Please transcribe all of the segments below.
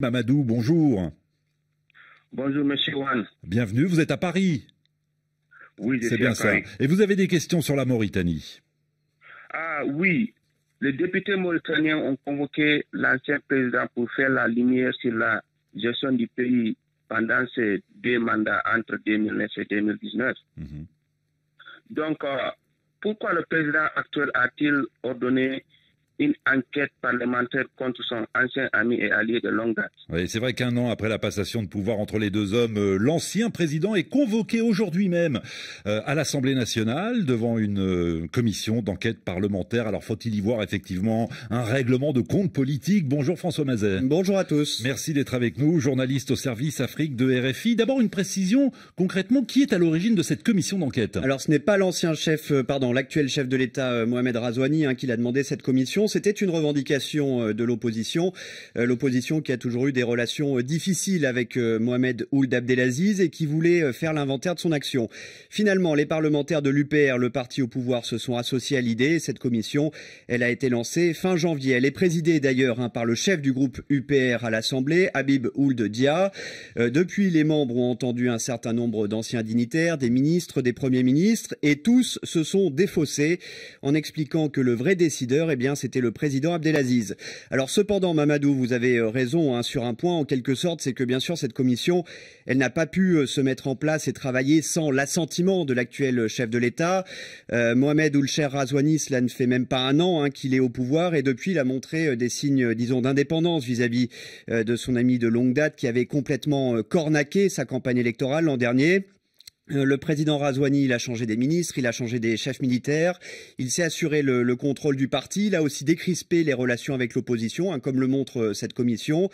Mamadou, bonjour. Bonjour, monsieur Juan. Bienvenue, vous êtes à Paris. Oui, c'est bien ça. Et vous avez des questions sur la Mauritanie Ah oui, les députés mauritaniens ont convoqué l'ancien président pour faire la lumière sur la gestion du pays pendant ces deux mandats entre 2009 et 2019. Mhm. Donc, euh, pourquoi le président actuel a-t-il ordonné une enquête parlementaire contre son ancien ami et allié de longue date. Oui, c'est vrai qu'un an après la passation de pouvoir entre les deux hommes, euh, l'ancien président est convoqué aujourd'hui même euh, à l'Assemblée nationale devant une euh, commission d'enquête parlementaire. Alors faut-il y voir effectivement un règlement de compte politique Bonjour François Mazet. Bonjour à tous. Merci d'être avec nous, journaliste au service Afrique de RFI. D'abord une précision concrètement qui est à l'origine de cette commission d'enquête Alors ce n'est pas l'ancien chef, pardon, l'actuel chef de l'État Mohamed Razouani hein, qui l'a demandé cette commission c'était une revendication euh, de l'opposition, euh, l'opposition qui a toujours eu des relations euh, difficiles avec Mohamed Ould Abdelaziz et qui voulait faire l'inventaire de son action. Finalement, les parlementaires de l'UPR, le parti au pouvoir, se sont associés à l'idée. Cette commission, elle a été lancée fin janvier. Elle est présidée d'ailleurs hein, par le chef du groupe UPR à l'Assemblée, Habib Ould Dia. depuis, les membres ont entendu un certain nombre d'anciens dignitaires, des ministres, des premiers ministres, et tous se sont défaussés en expliquant que le vrai décideur, eh bien, c'était c'est le président Abdelaziz. Alors cependant, Mamadou, vous avez euh, raison hein, sur un point en quelque sorte, c'est que bien sûr cette commission, elle n'a pas pu euh, se mettre en place et travailler sans l'assentiment de l'actuel chef de l'État. Euh, Mohamed Oulcher Razouani, cela ne fait même pas un an hein, qu'il est au pouvoir et depuis il a montré des signes, disons, d'indépendance vis-à-vis de son ami de longue date qui avait complètement cornaqué sa campagne électorale l'an dernier. Euh, le président Razouani, il a changé des ministres, il a changé des chefs militaires, il s'est assuré le, contrôle du parti, il a aussi décrispé les relations avec l'opposition, hein, comme le montre euh, cette commission.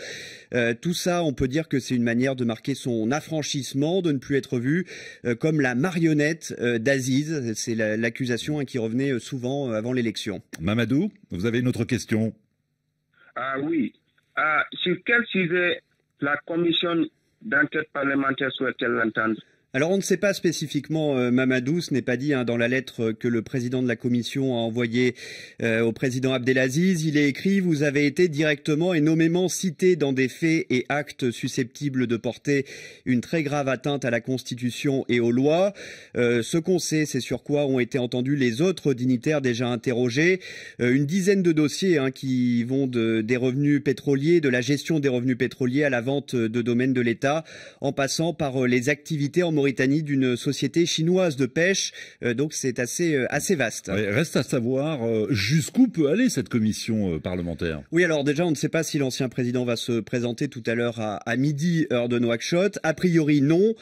Euh, tout ça, on peut dire que c'est une manière de marquer son affranchissement, de ne plus être vu comme la marionnette d'Aziz. C'est l'accusation hein, qui revenait souvent avant l'élection. Mamadou, vous avez une autre question Ah oui. Ah, sur quel sujet la commission d'enquête parlementaire souhaite-t-elle l'entendre alors on ne sait pas spécifiquement, euh, Mamadou, ce n'est pas dit hein, dans la lettre que le président de la commission a envoyée euh, au président Abdelaziz. Il est écrit, vous avez été directement et nommément cité dans des faits et actes susceptibles de porter une très grave atteinte à la Constitution et aux lois. Euh, ce qu'on sait, c'est sur quoi ont été entendus les autres dignitaires déjà interrogés. une dizaine de dossiers hein, qui vont de, des revenus pétroliers, de la gestion des revenus pétroliers à la vente de domaines de l'État, en passant par les activités en d'une société chinoise de pêche. Euh, donc c'est assez, euh, assez vaste. reste à savoir euh, jusqu'où peut aller cette commission parlementaire. Oui, alors déjà, on ne sait pas si l'ancien président va se présenter tout à l'heure à, midi, heure de Nouakchott. A priori, non.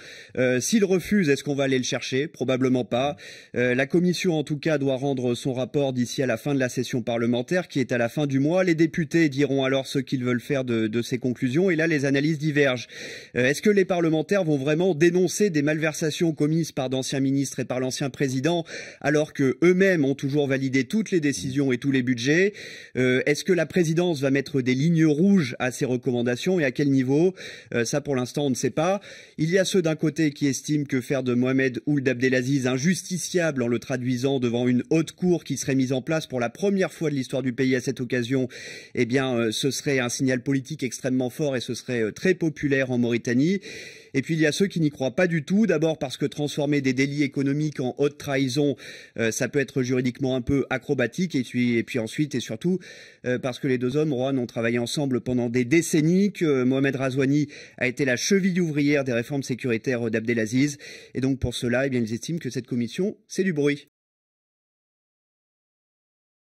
S'il refuse, est-ce qu'on va aller le chercher Probablement pas. la commission, en tout cas, doit rendre son rapport d'ici à la fin de la session parlementaire, qui est à la fin du mois. Les députés diront alors ce qu'ils veulent faire de, ces conclusions. Et là, les analyses divergent. est-ce que les parlementaires vont vraiment dénoncer des malversations commises par d'anciens ministres et par l'ancien président, alors que eux-mêmes ont toujours validé toutes les décisions et tous les budgets. Euh, est-ce que la présidence va mettre des lignes rouges à ces recommandations et à quel niveau euh, Ça, pour l'instant, on ne sait pas. Il y a ceux d'un côté qui estiment que faire de Mohamed Ould Abdelaziz injusticiable en le traduisant devant une haute cour qui serait mise en place pour la première fois de l'histoire du pays à cette occasion, eh bien, euh, ce serait un signal politique extrêmement fort et ce serait très populaire en Mauritanie. Et puis il y a ceux qui n'y croient pas du tout D'abord parce que transformer des délits économiques en haute trahison, euh, ça peut être juridiquement un peu acrobatique. Et puis, ensuite, et surtout, euh, parce que les deux hommes, Rouen, ont travaillé ensemble pendant des décennies, que Mohamed Razouani a été la cheville ouvrière des réformes sécuritaires d'Abdelaziz. Et donc pour cela, eh ils estiment que cette commission, c'est du bruit.